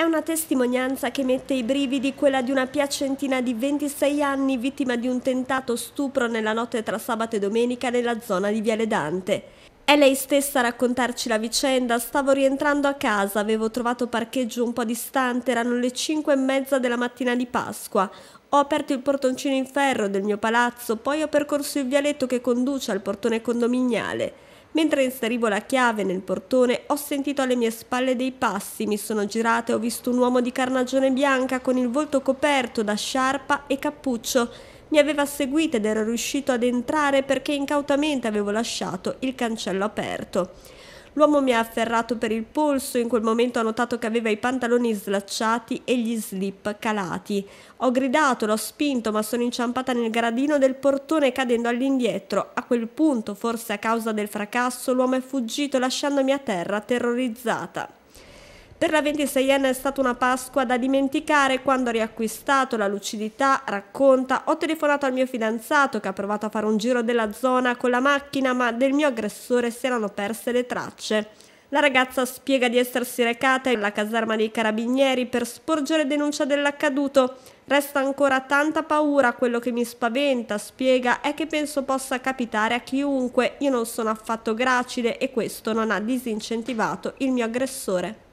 È una testimonianza che mette i brividi quella di una piacentina di 26 anni vittima di un tentato stupro nella notte tra sabato e domenica nella zona di Viale Dante. È lei stessa a raccontarci la vicenda, stavo rientrando a casa, avevo trovato parcheggio un po' distante, erano le 5 e mezza della mattina di Pasqua. Ho aperto il portoncino in ferro del mio palazzo, poi ho percorso il vialetto che conduce al portone condominiale. Mentre inserivo la chiave nel portone ho sentito alle mie spalle dei passi, mi sono girata e ho visto un uomo di carnagione bianca con il volto coperto da sciarpa e cappuccio. Mi aveva seguita ed era riuscito ad entrare perché incautamente avevo lasciato il cancello aperto. L'uomo mi ha afferrato per il polso, in quel momento ho notato che aveva i pantaloni slacciati e gli slip calati. Ho gridato, l'ho spinto, ma sono inciampata nel gradino del portone cadendo all'indietro. A quel punto, forse a causa del fracasso, l'uomo è fuggito lasciandomi a terra terrorizzata. Per la 26enne è stata una Pasqua da dimenticare quando ho riacquistato la lucidità, racconta, ho telefonato al mio fidanzato che ha provato a fare un giro della zona con la macchina ma del mio aggressore si erano perse le tracce. La ragazza spiega di essersi recata alla caserma dei carabinieri per sporgere denuncia dell'accaduto. Resta ancora tanta paura, quello che mi spaventa, spiega, è che penso possa capitare a chiunque. Io non sono affatto gracile e questo non ha disincentivato il mio aggressore.